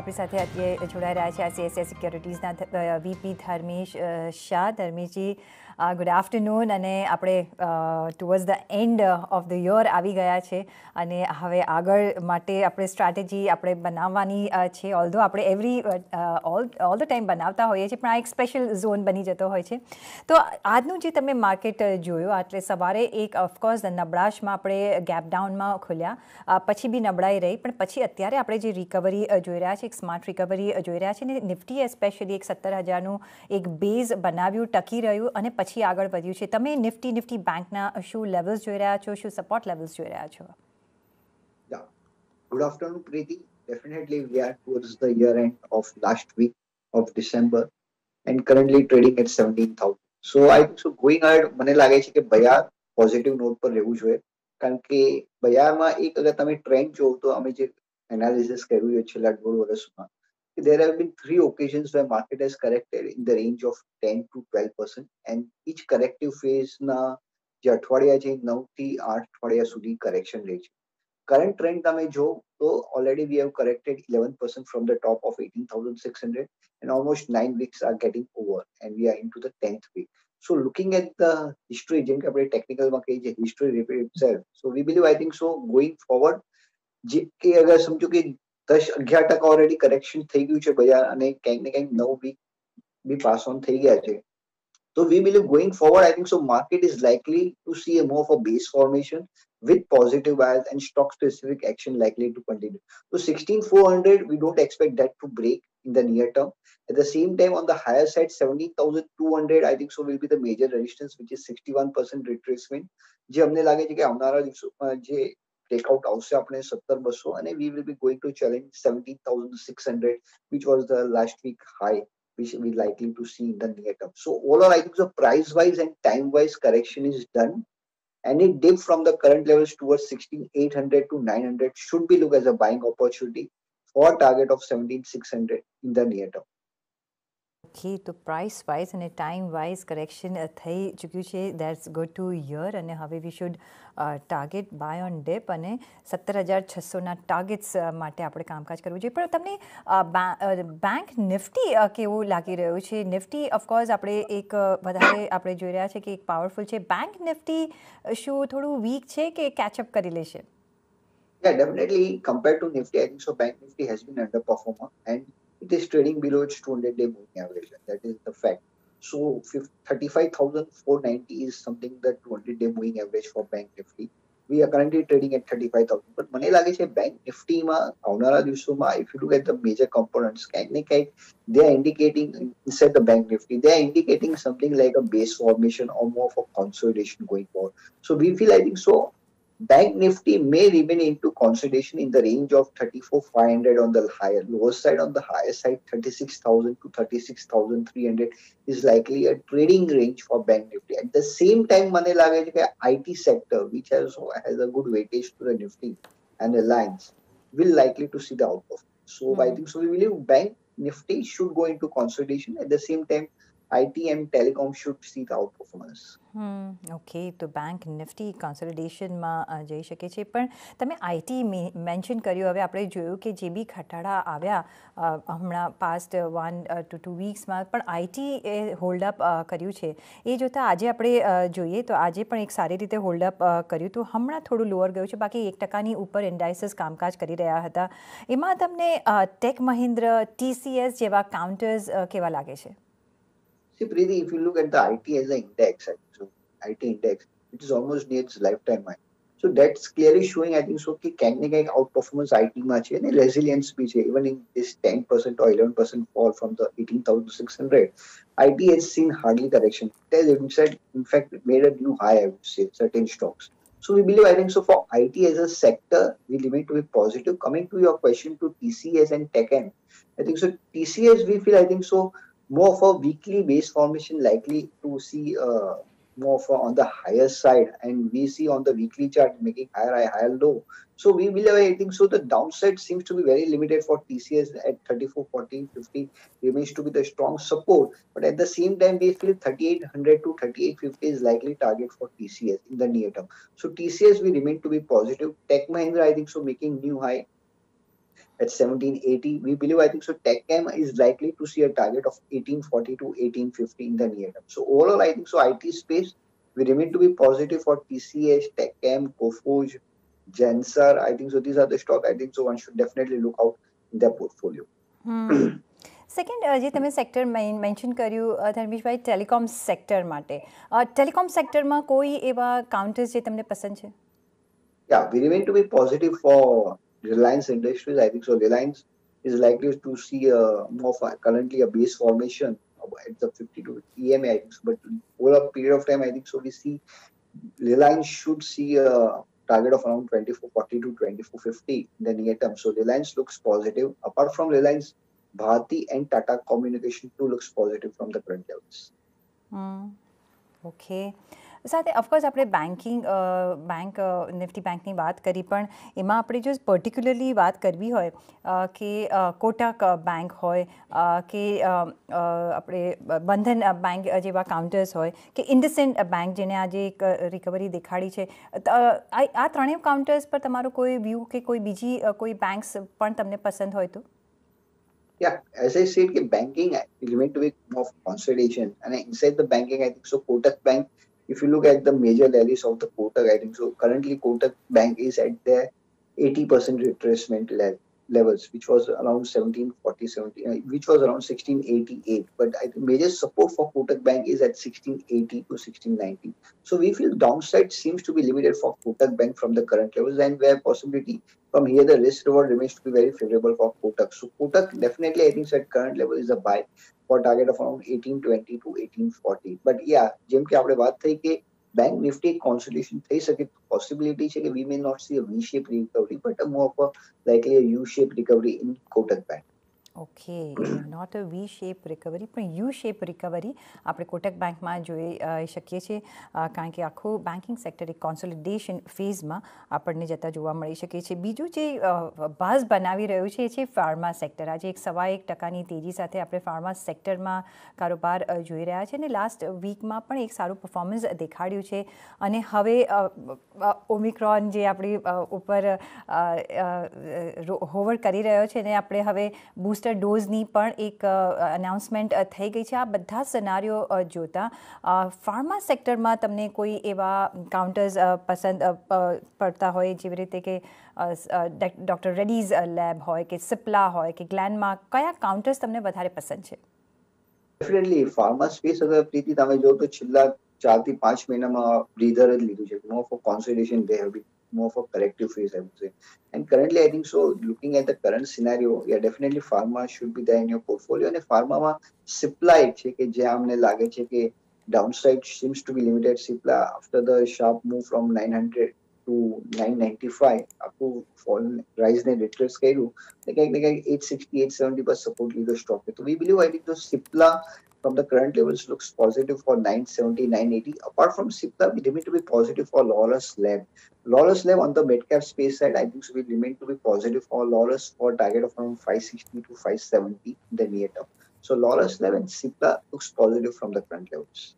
આપણી સાથે અત્યારે જોડાઈ રહ્યા છે આ સીએસએ સિક્યોરિટીઝના વીપી ધર્મેશ શાહ ધર્મેશજી ગુડ આફ્ટરનૂન અને આપણે towards the end of the year આવી ગયા છે અને હવે આગળ માટે આપણે સ્ટ્રેટેજી આપણે બનાવવાની છે ઓલધો આપણે એવરી ઓલ ધ ટાઈમ બનાવતા હોઈએ છીએ પણ આ એક સ્પેશિયલ ઝોન બની જતો હોય છે તો આજનું જે તમે માર્કેટ જોયું એટલે સવારે એક ઓફકોર્સ નબળાશમાં આપણે ગેપ ડાઉનમાં ખોલ્યા પછી બી નબળાઈ રહી પણ પછી અત્યારે આપણે જે રિકવરી જોઈ રહ્યા છે એક સ્માર્ટ રિકવરી જોઈ રહ્યા છે ને નિફ્ટી એસ્પેશિયલી એક સત્તર હજારનું એક બેઝ બનાવ્યું ટકી રહ્યું અને પછી પછી આગળ વધ્યું છે તમે નિફ્ટી નિફ્ટી બેંકના શું લેવલ્સ જોઈ રહ્યા છો શું સપોર્ટ લેવલ્સ જોઈ રહ્યા છો good afternoon Preeti definitely we are towards the year end of last week of December and currently trading at seventeen thousand so I think so going ahead મને લાગે છે કે બજાર પોઝિટિવ નોટ પર રહેવું જોઈએ કારણ કે બજારમાં એક અગર તમે ટ્રેન્ડ જોવો તો અમે જે એનાલિસિસ કર્યું છે છેલ્લા દોઢ વર્ષમાં there have been three occasions where market has corrected in the range of 10 to 12% and each corrective phase ના જે અઠવાડિયા છે 9 થી 8 અઠવાડિયા સુધી correction રહે current trend તમે જો so already we have corrected 11% from the top of 18600 and almost 9 weeks are getting over and we are into the 10th week so looking at the history જેમ technical આપણે technical માં કહીએ છીએ itself so we believe i think so going forward જે કે અગર સમજો કે દસ અગિયાર ટકા ઓલરેડી કરેક્શન થઈ ગયું છે બજાર અને ક્યાંક ને ક્યાંક નવ વીક બી પાસ ઓન થઈ ગયા છે તો we believe going forward I think so market is likely to see a more for base formation with positive bias and stock specific action likely to continue. So 16400, we don't expect that to break in the near term. At the same time, on the higher side, 17200, I think so will be the major resistance, which is 61% retracement. જે અમને લાગે છે કે આવનારા દિવસો જે take out also આપણે સત્તર બસો અને we will be going to challenge 17,600 which was the last week high which we likely to see in the near term. So overall I think the price wise and time wise correction is done and dip from the current levels towards 16,800 to 900 should be looked as a buying opportunity for target of 17,600 in the near term. Okay તો price wise અને time wise correction થઈ ચૂક્યું છે that's good to year અને હવે we should target buy on dip અને સત્તર હજાર છસોના ટાર્ગેટ્સ માટે આપણે કામકાજ કરવું જોઈએ પણ તમને બેંક નિફ્ટી કેવું લાગી રહ્યું છે નિફ્ટી ઓફકોર્સ આપણે એક વધારે આપણે જોઈ રહ્યા છે કે એક પાવરફુલ છે બેંક નિફ્ટી શું થોડું વીક છે કે કેચઅપ કરી લેશે Yeah, definitely compared to Nifty, I think so. Bank Nifty has been underperformer, and it is trading below its 200 day moving average that is the fact so 35490 is something that 200 day moving average for bank nifty we are currently trading at 35000 but મને લાગે છે bank નિફ્ટીમાં આવનારા દિવસોમાં if you look at the major components કંઈક ને કંઈક they are indicating inside the bank nifty they are indicating something like a base formation or more of a consolidation going forward so we feel i think so Bank Nifty may remain into consolidation in the range of 34,500 on the higher lower side. On the higher side, 36,000 to 36,300 is likely a trading range for Bank Nifty. At the same time, મને લાગે IT sector, which has, has a good weightage to the Nifty and Reliance, will likely to see the outperformance. So mm-hmm. I think so. We believe Bank Nifty should go into consolidation. At the same time, IT and telecom should see the outperformance. Okay તો bank Nifty કન્સોલિડેશનમાં જઈ શકે છે પણ તમે IT mention કર્યું હવે આપણે જોયું કે જે બી ખટાડા આવ્યા હમણાં પાસ્ટ વન ટુ ટુ વીક્સમાં પણ આઈટી એ હોલ્ડઅપ કર્યું છે એ જોતાં આજે આપણે જોઈએ તો આજે પણ એક સારી રીતે હોલ્ડઅપ કર્યું તો હમણાં થોડું લોઅર ગયું છે બાકી એક ટકાની ઉપર ઇન્ડાઇસીસ કામકાજ કરી રહ્યા હતા એમાં તમને ટેક મહિન્દ્ર ટીસીએસ જેવા કાઉન્ટર્સ કેવા લાગે છે See, Preeti, if you look at the IT as an index, so IT index, it is almost near its lifetime high. So that's clearly showing, I think, so that can કંઈક outperformance IT much અને resilience resilience છે even in this 10% or 11% fall from the 18,600, IT has seen hardly correction. It has in fact, in fact made a new high, I would say, certain stocks. So we believe, I think, so for IT as a sector, we remain to be positive. Coming to your question to TCS and TechM, I think so TCS, we feel, I think so, more for weekly base formation likely to see uh, more a, on the higher side and we see on the weekly chart making higher high higher low so we will have anything so the downside seems to be very limited for tcs at 34 40 50 remains to be the strong support but at the same time we feel 3800 to 3850 is likely target for tcs in the near term so tcs we remain to be positive tech mahindra i think so making new high at 1780. We believe, I think, so TechCam is likely to see a target of 1840 to 1850 in the near term. So overall, I think so IT space, we remain to be positive for TCS, TechCam, Coforge, Gensar. I think so these are the stock I think so one should definitely look out in their portfolio. Hmm. Second જે તમે sector mention કર્યું ધર્મેશભાઈ telecom sector માટે telecom સેક્ટરમાં કોઈ એવા counters જે તમને પસંદ છે યા we remain to be positive for Reliance Industries, I think so. Reliance is likely to see a more currently a base formation at the 52 EMA, I think so. But over a period of time, I think so. We see Reliance should see a target of around 2440 to 2450 in the near term. So Reliance looks positive. Apart from Reliance, Bharti and Tata Communication too looks positive from the current levels. Mm. Okay. સાથે of course આપણે banking bank Nifty બેંકની વાત કરી પણ એમાં આપણે જો particularly વાત કરવી હોય કે કોટક બેંક હોય કે આપણે બંધન બેંક જેવા કાઉન્ટર્સ હોય કે ઇન્ડસેન્ડ બેંક જેને આજે એક રિકવરી દેખાડી છે આ ત્રણેય કાઉન્ટર્સ પર તમારો કોઈ વ્યૂ કે કોઈ બીજી કોઈ બેંક્સ પણ તમને પસંદ હોય તો Yeah, as I said, banking element with of consolidation, and inside the banking, I think so. if you look at the major levies of the Kotak, I think so. Currently, Kotak Bank is at their 80% retracement level levels, which was around 1740, 17, uh, which was around 1688. But I think major support for Kotak Bank is at 1680 to 1690. So we feel downside seems to be limited for Kotak Bank from the current levels, and where possibility from here the risk reward remains to be very favorable for Kotak. So Kotak definitely, I think, at current level is a buy. for target of around 1820 to 1840 but yeah જેમ કે આપણે વાત થઈ કે bank Nifty consolidation થઈ શકે possibility છે કે we may not see a V shape recovery but more of likely a U shape recovery in Kotak bank okay not a V shape recovery but U shape recovery આપણે Kotak bank માં જોઈ શકીએ છીએ કારણ કે આખો બેંકિંગ સેક્ટર એક consolidation phase માં આપણને જતો જોવા મળી શકે છે બીજો જે ભાઝ બનાવી રહ્યો છે છે ફાર્મા સેક્ટર આજે 1.5% ની તેજી સાથે આપણે ફાર્મા સેક્ટર માં کاروبار જોઈ રહ્યા છે ને લાસ્ટ વીક માં પણ એક સારું પરફોર્મન્સ દેખાડ્યું છે અને હવે ઓમિક્રોન જે આપણી ઉપર હોવર કરી રહ્યો છે ને આપણે હવે દોઝની પણ એક アナ उंसमेंट થઈ ગઈ છે આ બધા સિનારિયો જોતા ફાર્મા સેક્ટર માં તમને કોઈ એવા કાઉન્ટર્સ પસંદ પડતા હોય જે રીતે કે ડોક્ટર રેડીઝ લેબ હોય કે સિપ્લા હોય કે ગ્લૅન્ડમાક કયા કાઉન્ટર્સ તમને વધારે પસંદ છે ડેફિનેટલી ફાર્મા સ્પીસ અપ્રતીત તમે જો તો છલા 4 થી 5 મહિનામાં બ્રીધર જ લીધું છે no for consolidation they have be more of a corrective phase, I would say. And currently, I think so, looking at the current scenario, yeah, definitely pharma should be there in your portfolio. And pharma supply, downside seems to be limited. Cipla, after the sharp move from 900 to 995, आपको fall rise ने retrace કર્યું. ને કંઈક ને કંઈક 860, 870 પર support લીધો stock. તો we believe I think તો Cipla from the current levels looks positive for 970, 980. Apart from SIPLA, we remain to be positive for Lawless Lab. Lawless Lab on the midcap space side, I think we remain to be positive for Lawless for target of around 560 to 570 in the near term. So Lawless Lab and SIPLA looks positive from the current levels.